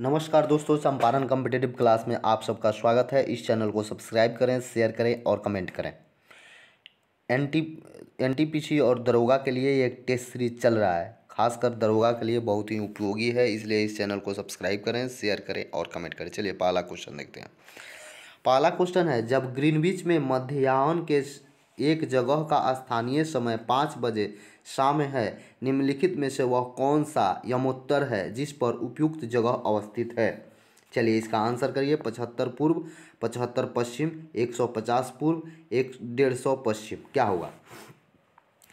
नमस्कार दोस्तों Champaran competitive class में आप सबका स्वागत है इस चैनल को सब्सक्राइब करें शेयर करें और कमेंट करें एनटी एनटीपीसी और दरोगा के लिए एक टेस्ट सीरीज चल रहा है खासकर दरोगा के लिए बहुत ही उपयोगी है इसलिए इस चैनल को सब्सक्राइब करें शेयर करें और कमेंट करें चलिए पहला क्वेश्चन देखते हैं पहला क्वेश्चन है जब ग्रीनविच में मध्याह्न के एक जगह का स्थानीय समय पाँच बजे शाम है निम्नलिखित में से वह कौन सा यमोत्तर है जिस पर उपयुक्त जगह अवस्थित है चलिए इसका आंसर करिए पचहत्तर पूर्व पचहत्तर पश्चिम एक सौ पचास पूर्व एक डेढ़ सौ पश्चिम क्या होगा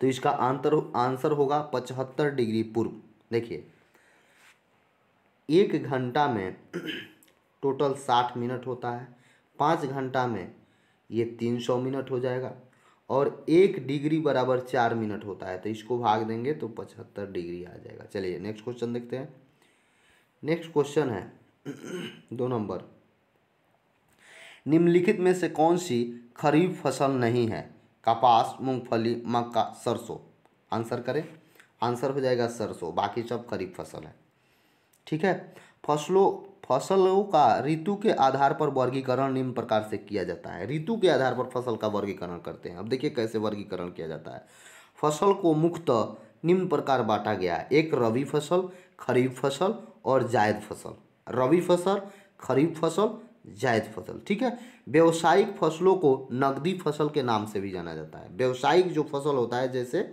तो इसका आंतर आंसर होगा पचहत्तर डिग्री पूर्व देखिए एक घंटा में टोटल साठ मिनट होता है पाँच घंटा में ये तीन सौ मिनट हो जाएगा और एक डिग्री बराबर चार मिनट होता है तो इसको भाग देंगे तो पचहत्तर डिग्री आ जाएगा चलिए नेक्स्ट क्वेश्चन देखते हैं नेक्स्ट क्वेश्चन है दो नंबर निम्नलिखित में से कौन सी खरीफ फसल नहीं है कपास मूंगफली मक्का सरसों आंसर करें आंसर हो जाएगा सरसों बाकी सब खरीफ फसल है ठीक है फसलों फसलों का ऋतु के आधार पर वर्गीकरण निम्न प्रकार से किया जाता है ऋतु के आधार पर फसल का वर्गीकरण करते हैं अब देखिए कैसे वर्गीकरण किया जाता है फसल को मुख्त निम्न प्रकार बांटा गया है एक रबी फसल खरीफ फसल और जायद फसल रबी फसल खरीफ फसल जायद फसल ठीक है व्यवसायिक फसलों को नकदी फसल के नाम से भी जाना जाता है व्यवसायिक जो फसल होता है जैसे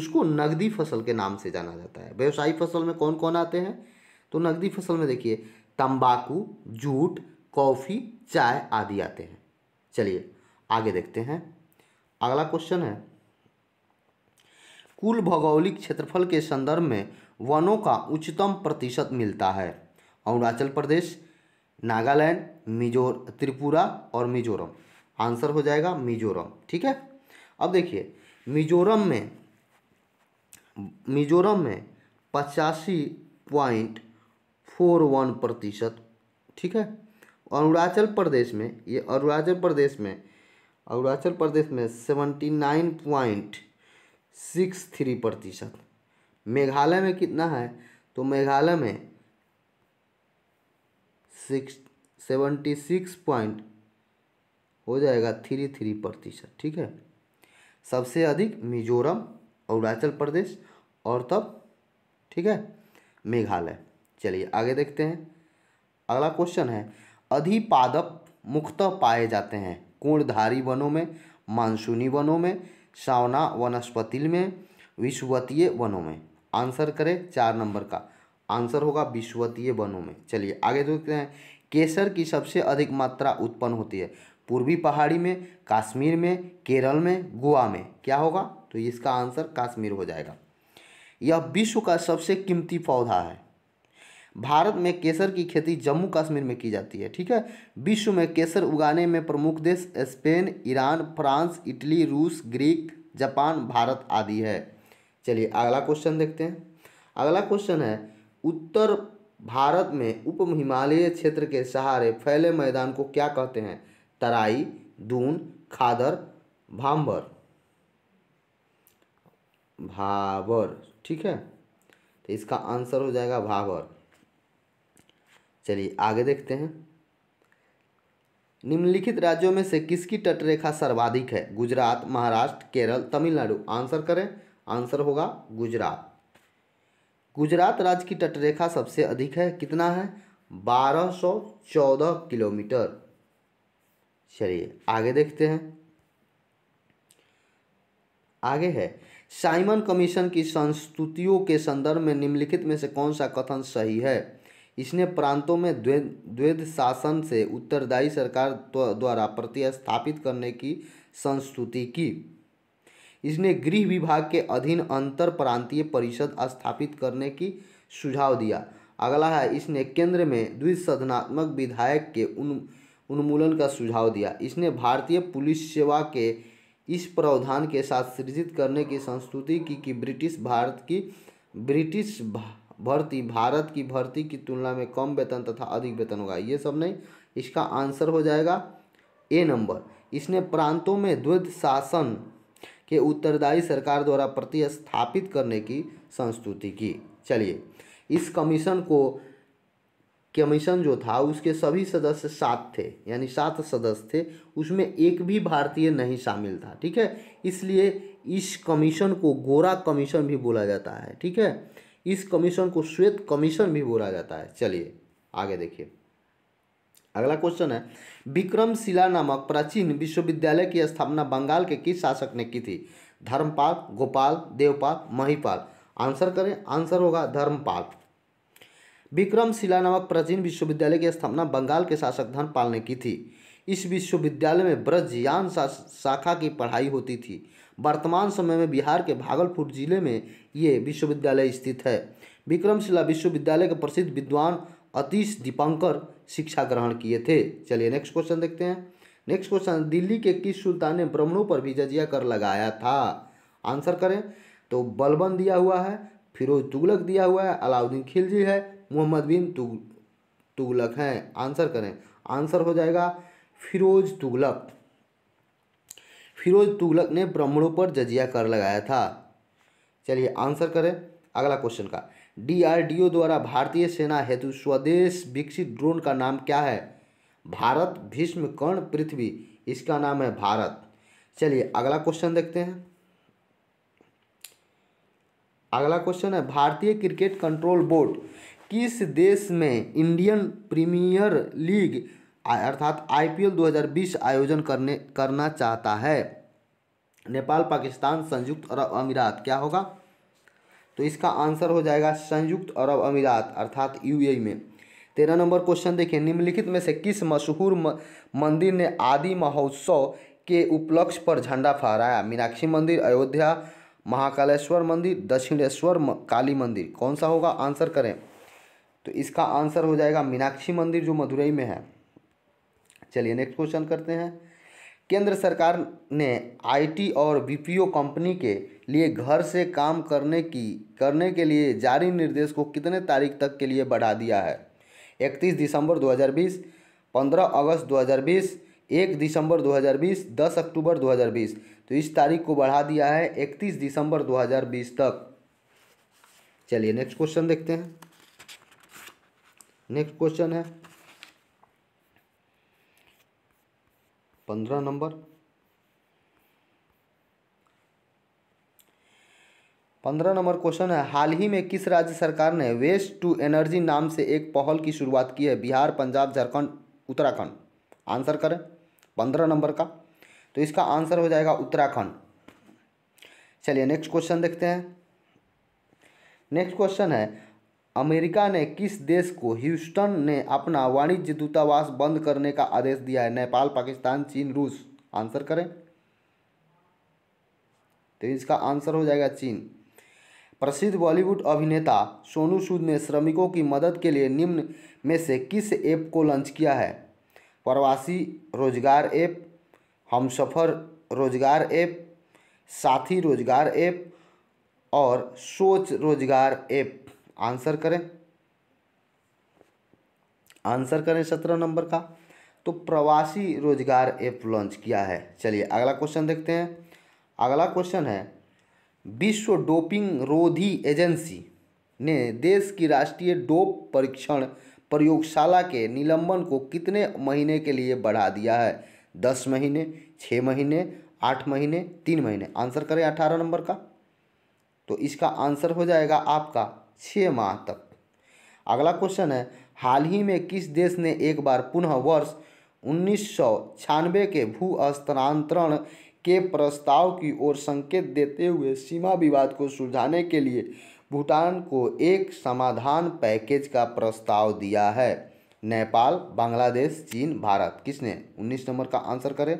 उसको नगदी फसल के नाम से जाना जाता है व्यवसायिक फसल में कौन कौन आते हैं तो नगदी फसल में देखिए तंबाकू जूट कॉफ़ी चाय आदि आते हैं चलिए आगे देखते हैं अगला क्वेश्चन है कुल भौगोलिक क्षेत्रफल के संदर्भ में वनों का उच्चतम प्रतिशत मिलता है अरुणाचल प्रदेश नागालैंड मिजोर त्रिपुरा और मिजोरम आंसर हो जाएगा मिजोरम ठीक है अब देखिए मिजोरम में मिजोरम में पचासी पॉइंट फोर वन प्रतिशत ठीक है अरुणाचल प्रदेश में ये अरुणाचल प्रदेश में अरुणाचल प्रदेश में seventy nine point six three प्रतिशत मेघालय में कितना है तो मेघालय में सिक्स सेवेंटी सिक्स पॉइंट हो जाएगा थ्री थ्री प्रतिशत ठीक है सबसे अधिक मिजोरम अरुणाचल प्रदेश और तब ठीक है मेघालय चलिए आगे देखते हैं अगला क्वेश्चन है अधिपादप मुख्यतः पाए जाते हैं कूणधारी वनों में मानसूनी वनों में सावना वनस्पति में विश्वतीय वनों में आंसर करें चार नंबर का आंसर होगा विश्वतीय वनों में चलिए आगे देखते हैं केसर की सबसे अधिक मात्रा उत्पन्न होती है पूर्वी पहाड़ी में कश्मीर में केरल में गोवा में क्या होगा तो इसका आंसर कश्मीर हो जाएगा यह विश्व का सबसे कीमती पौधा है भारत में केसर की खेती जम्मू कश्मीर में की जाती है ठीक है विश्व में केसर उगाने में प्रमुख देश स्पेन ईरान फ्रांस इटली रूस ग्रीक जापान भारत आदि है चलिए अगला क्वेश्चन देखते हैं अगला क्वेश्चन है उत्तर भारत में उप हिमालय क्षेत्र के सहारे फैले मैदान को क्या कहते हैं तराई दून खादर भाम्बर भावर ठीक है तो इसका आंसर हो जाएगा भावर चलिए आगे देखते हैं निम्नलिखित राज्यों में से किसकी तटरेखा सर्वाधिक है गुजरात महाराष्ट्र केरल तमिलनाडु आंसर करें आंसर होगा गुजरात गुजरात राज्य की तटरेखा सबसे अधिक है कितना है बारह सौ चौदह किलोमीटर चलिए आगे देखते हैं आगे है साइमन कमीशन की संस्तुतियों के संदर्भ में निम्नलिखित में से कौन सा कथन सही है इसने प्रांतों में द्वैध द्वैध शासन से उत्तरदायी सरकार द्वारा प्रतिस्थापित करने की संस्तुति की इसने गृह विभाग के अधीन अंतर प्रांतीय परिषद स्थापित करने की सुझाव दिया अगला है इसने केंद्र में द्विसदनात्मक विधायक के उन उन्मूलन का सुझाव दिया इसने भारतीय पुलिस सेवा के इस प्रावधान के साथ सृजित करने की संस्तुति की कि ब्रिटिश भारत की ब्रिटिश भा... भर्ती भारत की भर्ती की तुलना में कम वेतन तथा अधिक वेतन होगा ये सब नहीं इसका आंसर हो जाएगा ए नंबर इसने प्रांतों में द्वैध शासन के उत्तरदायी सरकार द्वारा प्रतिस्थापित करने की संस्तुति की चलिए इस कमीशन को कमीशन जो था उसके सभी सदस्य सात थे यानी सात सदस्य थे उसमें एक भी भारतीय नहीं शामिल था ठीक है इसलिए इस कमीशन को गोरा कमीशन भी बोला जाता है ठीक है इस कमीशन को श्वेत कमीशन भी बोला जाता है चलिए आगे देखिए अगला क्वेश्चन है विक्रमशिला नामक प्राचीन विश्वविद्यालय की स्थापना बंगाल के किस शासक ने की थी धर्मपाल गोपाल देवपाल महिपाल आंसर करें आंसर होगा धर्मपाल विक्रमशिला नामक प्राचीन विश्वविद्यालय की स्थापना बंगाल के शासक धर्मपाल ने की थी इस विश्वविद्यालय में ब्रजयान शाखा की पढ़ाई होती थी वर्तमान समय में बिहार के भागलपुर जिले में ये विश्वविद्यालय स्थित है विक्रमशिला विश्वविद्यालय के प्रसिद्ध विद्वान अतीश दीपांकर शिक्षा ग्रहण किए थे चलिए नेक्स्ट क्वेश्चन देखते हैं नेक्स्ट क्वेश्चन दिल्ली के किस सुल्तान ने ब्राह्मणों पर भी जजिया कर लगाया था आंसर करें तो बलबन दिया हुआ है फिरोज तुगलक दिया हुआ है अलाउद्दीन खिलजी है मोहम्मद बिन तुग तुगलक हैं आंसर करें आंसर हो जाएगा फिरोज तुगलक फिरोज तुगलक ने ब्राह्मणों पर जजिया कर लगाया था चलिए आंसर करें अगला क्वेश्चन का डीआरडीओ द्वारा भारतीय सेना हेतु स्वदेश विकसित ड्रोन का नाम क्या है भारत भीष्म कर्ण पृथ्वी इसका नाम है भारत चलिए अगला क्वेश्चन देखते हैं अगला क्वेश्चन है भारतीय क्रिकेट कंट्रोल बोर्ड किस देश में इंडियन प्रीमियर लीग अर्थात आईपीएल 2020 आयोजन करने करना चाहता है नेपाल पाकिस्तान संयुक्त अरब अमीरात क्या होगा तो इसका आंसर हो जाएगा संयुक्त अरब अमीरात अर्थात यूएई में तेरह नंबर क्वेश्चन देखिए निम्नलिखित में से किस मशहूर मंदिर ने आदि महोत्सव के उपलक्ष्य पर झंडा फहराया मीनाक्षी मंदिर अयोध्या महाकालेश्वर मंदिर दक्षिणेश्वर काली मंदिर कौन सा होगा आंसर करें तो इसका आंसर हो जाएगा मीनाक्षी मंदिर जो मदुरई में है चलिए नेक्स्ट क्वेश्चन करते हैं केंद्र सरकार ने आईटी और बीपीओ कंपनी के लिए घर से काम करने की करने के लिए जारी निर्देश को कितने तारीख तक के लिए बढ़ा दिया है 31 दिसंबर 2020 15 अगस्त 2020 एक दिसंबर 2020 10 अक्टूबर 2020 तो इस तारीख को बढ़ा दिया है 31 दिसंबर 2020 तक चलिए नेक्स्ट क्वेश्चन देखते हैं नेक्स्ट क्वेश्चन है पंद्रह नंबर पंद्रह नंबर क्वेश्चन है हाल ही में किस राज्य सरकार ने वेस्ट टू एनर्जी नाम से एक पहल की शुरुआत की है बिहार पंजाब झारखंड उत्तराखंड आंसर करें पंद्रह नंबर का तो इसका आंसर हो जाएगा उत्तराखंड चलिए नेक्स्ट क्वेश्चन देखते हैं नेक्स्ट क्वेश्चन है अमेरिका ने किस देश को ह्यूस्टन ने अपना वाणिज्य दूतावास बंद करने का आदेश दिया है नेपाल पाकिस्तान चीन रूस आंसर करें तो इसका आंसर हो जाएगा चीन प्रसिद्ध बॉलीवुड अभिनेता सोनू सूद ने श्रमिकों की मदद के लिए निम्न में से किस ऐप को लॉन्च किया है प्रवासी रोजगार ऐप हम सफ़र रोजगार ऐप साथी रोजगार ऐप और सोच रोजगार ऐप आंसर करें आंसर करें सत्रह नंबर का तो प्रवासी रोजगार ऐप लॉन्च किया है चलिए अगला क्वेश्चन देखते हैं अगला क्वेश्चन है विश्व डोपिंग रोधी एजेंसी ने देश की राष्ट्रीय डोप परीक्षण प्रयोगशाला के निलंबन को कितने महीने के लिए बढ़ा दिया है दस महीने छः महीने आठ महीने तीन महीने आंसर करें अठारह नंबर का तो इसका आंसर हो जाएगा आपका छः माह तक अगला क्वेश्चन है हाल ही में किस देश ने एक बार पुनः वर्ष उन्नीस के भू स्थानांतरण के प्रस्ताव की ओर संकेत देते हुए सीमा विवाद को सुलझाने के लिए भूटान को एक समाधान पैकेज का प्रस्ताव दिया है नेपाल बांग्लादेश चीन भारत किसने 19 नंबर का आंसर करें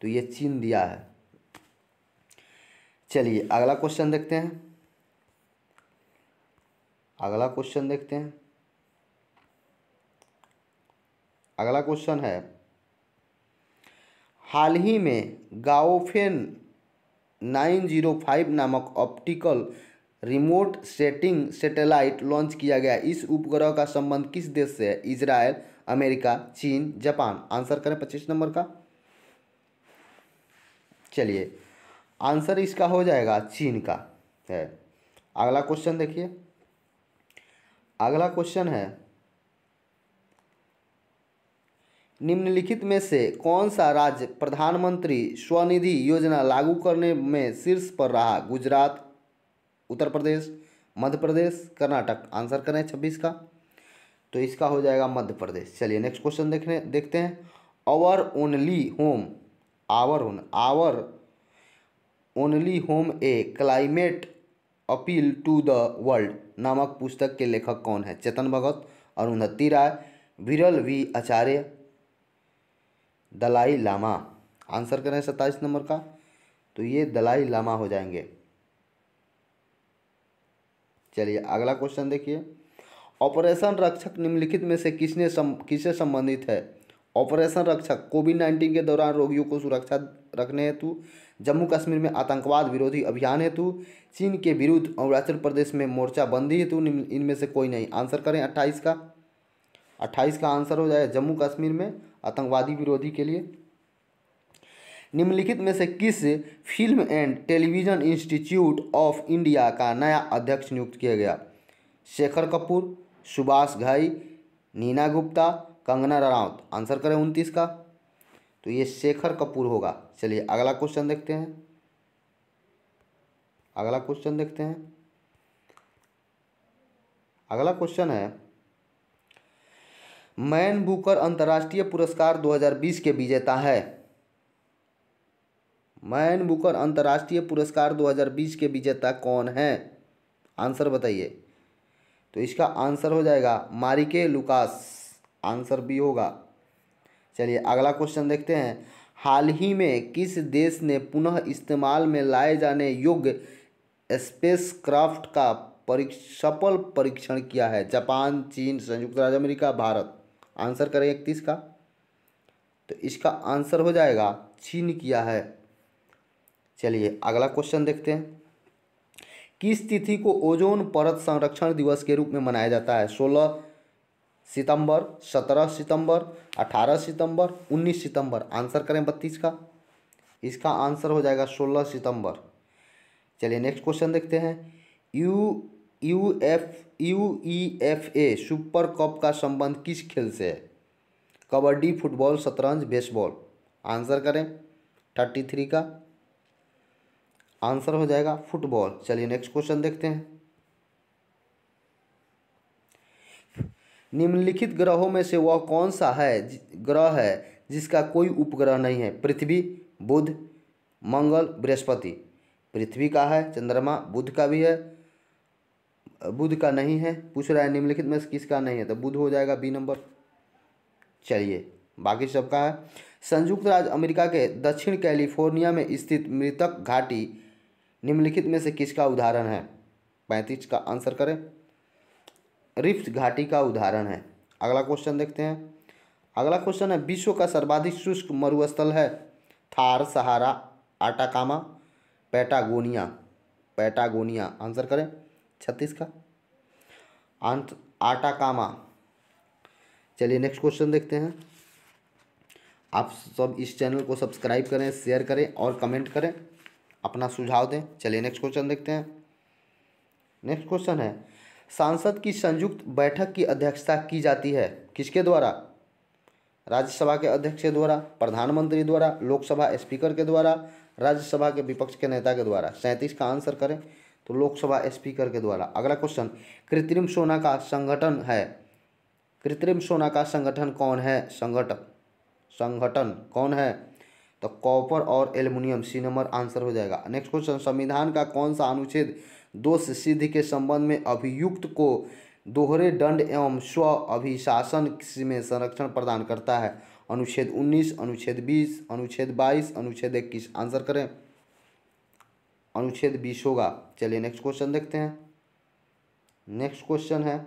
तो ये चीन दिया है चलिए अगला क्वेश्चन देखते हैं अगला क्वेश्चन देखते हैं अगला क्वेश्चन है हाल ही में गाओफेन 905 नामक optical remote setting satellite launch किया गया इस उपग्रह का संबंध किस देश से है इसराइल अमेरिका चीन जापान आंसर करें पच्चीस नंबर का चलिए आंसर इसका हो जाएगा चीन का है अगला क्वेश्चन देखिए अगला क्वेश्चन है निम्नलिखित में से कौन सा राज्य प्रधानमंत्री स्वनिधि योजना लागू करने में शीर्ष पर रहा गुजरात उत्तर प्रदेश मध्य प्रदेश कर्नाटक आंसर करें छब्बीस का तो इसका हो जाएगा मध्य प्रदेश चलिए नेक्स्ट क्वेश्चन देखने देखते हैं our only home our own our only home a climate appeal to the world नामक पुस्तक के लेखक कौन है चेतन भगत अरुंधति राय विरल वी आचार्य दलाई लामा आंसर करें सत्ताईस नंबर का तो ये दलाई लामा हो जाएंगे चलिए अगला क्वेश्चन देखिए ऑपरेशन रक्षक निम्नलिखित में से किसने सम, किसे संबंधित है ऑपरेशन रक्षक कोविड नाइन्टीन के दौरान रोगियों को सुरक्षा रखने हेतु जम्मू कश्मीर में आतंकवाद विरोधी अभियान हेतु चीन के विरुद्ध अरुणाचल प्रदेश में मोर्चा बंदी हेतु इनमें से कोई नहीं आंसर करें अट्ठाईस का अट्ठाईस का आंसर हो जाए जम्मू कश्मीर में आतंकवादी विरोधी के लिए निम्नलिखित में से किस film and television institute of India का नया अध्यक्ष नियुक्त किया गया शेखर कपूर सुभाष घाई नीना गुप्ता कंगना रनाउत आंसर करें उनतीस का तो ये शेखर कपूर होगा चलिए अगला क्वेश्चन देखते हैं अगला क्वेश्चन देखते हैं अगला क्वेश्चन है मैन बुकर अंतर्राष्ट्रीय पुरस्कार 2020 के विजेता है मैन बुकर अंतर्राष्ट्रीय पुरस्कार 2020 के विजेता कौन है आंसर बताइए तो इसका आंसर हो जाएगा मारिके लुकास आंसर बी होगा चलिए अगला क्वेश्चन देखते हैं हाल ही में किस देश ने पुनः इस्तेमाल में लाए जाने योग्य स्पेसक्राफ्ट का परीक्ष सफल परीक्षण किया है जापान चीन संयुक्त राज्य अमेरिका भारत आंसर करें इकतीस का तो इसका आंसर हो जाएगा चीन किया है चलिए अगला क्वेश्चन देखते हैं किस तिथि को ओजोन परत संरक्षण दिवस के रूप में मनाया जाता है सोलह सितंबर सत्रह सितंबर अठारह सितंबर उन्नीस सितंबर आंसर करें बत्तीस का इसका आंसर हो जाएगा सोलह सितंबर चलिए नेक्स्ट क्वेश्चन देखते हैं U U F U E F A super cup का संबंध किस खेल से है कबड्डी फुटबॉल शतरंज बेसबॉल आंसर करें थर्टी थ्री का आंसर हो जाएगा फुटबॉल चलिए नेक्स्ट क्वेश्चन देखते हैं निम्नलिखित ग्रहों में से वह कौन सा है ग्रह है जिसका कोई उपग्रह नहीं है पृथ्वी बुध मंगल बृहस्पति पृथ्वी का है चंद्रमा बुध का भी है बुध का नहीं है पूछ रहा है निम्नलिखित में किसका नहीं है तो बुध हो जाएगा बी नंबर चलिए बाकी सबका है संयुक्त राज्य अमेरिका के दक्षिण कैलिफोर्निया में स्थित मृतक घाटी निम्नलिखित में से किसका उदाहरण है पैंतीस का आंसर करें रिफ्स घाटी का उदाहरण है अगला क्वेश्चन देखते हैं अगला क्वेश्चन है विश्व का सर्वाधिक शुष्क मरुस्थल है Thar Sahara Atacama Patagonia Patagonia answer करें छत्तीस का आंत आटाकामा चलिए नेक्स्ट क्वेश्चन देखते हैं आप सब इस चैनल को सब्सक्राइब करें शेयर करें और कमेंट करें अपना सुझाव दें चलिए नेक्स्ट क्वेश्चन देखते हैं नेक्स्ट क्वेश्चन है सांसद की संयुक्त बैठक की अध्यक्षता की जाती है किसके द्वारा राज्यसभा के अध्यक्ष के द्वारा प्रधानमंत्री द्वारा लोकसभा स्पीकर के द्वारा राज्यसभा के विपक्ष के नेता के द्वारा सैंतीस का आंसर करें तो लोकसभा स्पीकर के द्वारा अगला क्वेश्चन कृत्रिम सोना का संगठन है कृत्रिम सोना का संगठन कौन है संगठन संगठन कौन है तो कॉपर और एल्यूमिनियम सी नंबर आंसर हो जाएगा नेक्स्ट क्वेश्चन संविधान का कौन सा अनुच्छेद दोष सिद्धि के संबंध में अभियुक्त को दोहरे दंड एवं स्व अभिशासन में संरक्षण प्रदान करता है अनुच्छेद उन्नीस अनुच्छेद बीस अनुच्छेद बाईस अनुच्छेद इक्कीस आंसर करें अनुच्छेद बीस होगा चलिए नेक्स्ट क्वेश्चन देखते हैं नेक्स्ट क्वेश्चन है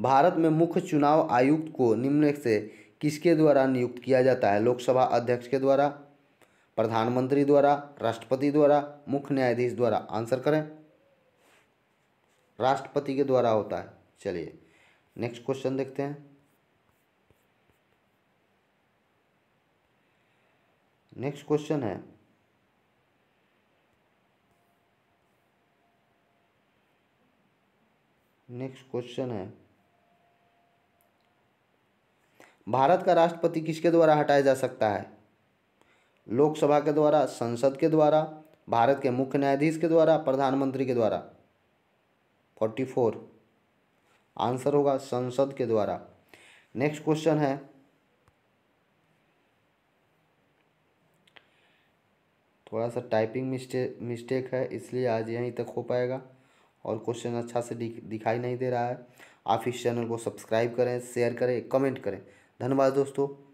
भारत में मुख्य चुनाव आयुक्त को निम्न से किसके द्वारा नियुक्त किया जाता है लोकसभा अध्यक्ष के द्वारा प्रधानमंत्री द्वारा राष्ट्रपति द्वारा मुख्य न्यायाधीश द्वारा आंसर करें राष्ट्रपति के द्वारा होता है चलिए नेक्स्ट क्वेश्चन देखते हैं नेक्स्ट क्वेश्चन है नेक्स्ट क्वेश्चन है भारत का राष्ट्रपति किसके द्वारा हटाया जा सकता है लोकसभा के द्वारा संसद के द्वारा भारत के मुख्य न्यायाधीश के द्वारा प्रधानमंत्री के द्वारा फोर्टी फोर आंसर होगा संसद के द्वारा नेक्स्ट क्वेश्चन है थोड़ा सा टाइपिंग मिस्टे मिस्टेक है इसलिए आज यहीं तक हो पाएगा और क्वेश्चन अच्छा से दिखाई नहीं दे रहा है आप इस चैनल को सब्सक्राइब करें शेयर करें कमेंट करें धन्यवाद दोस्तों